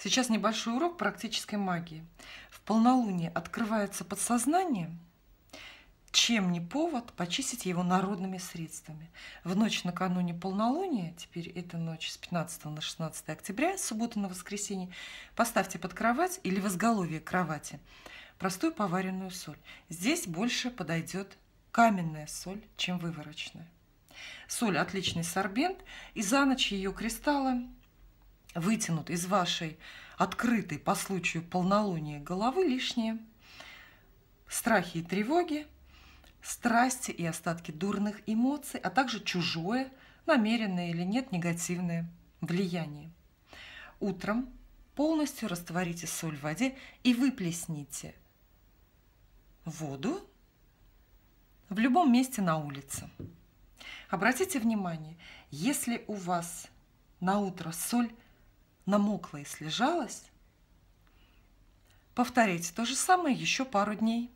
Сейчас небольшой урок практической магии. В полнолуние открывается подсознание, чем не повод почистить его народными средствами. В ночь накануне полнолуния, теперь это ночь с 15 на 16 октября, суббота на воскресенье, поставьте под кровать или в изголовье кровати простую поваренную соль. Здесь больше подойдет каменная соль, чем выворочная. Соль – отличный сорбент, и за ночь ее кристаллы вытянут из вашей открытой по случаю полнолуния головы лишние страхи и тревоги, страсти и остатки дурных эмоций, а также чужое, намеренное или нет, негативное влияние. Утром полностью растворите соль в воде и выплесните воду в любом месте на улице. Обратите внимание, если у вас на утро соль намокла и слежалась, повторяйте то же самое еще пару дней.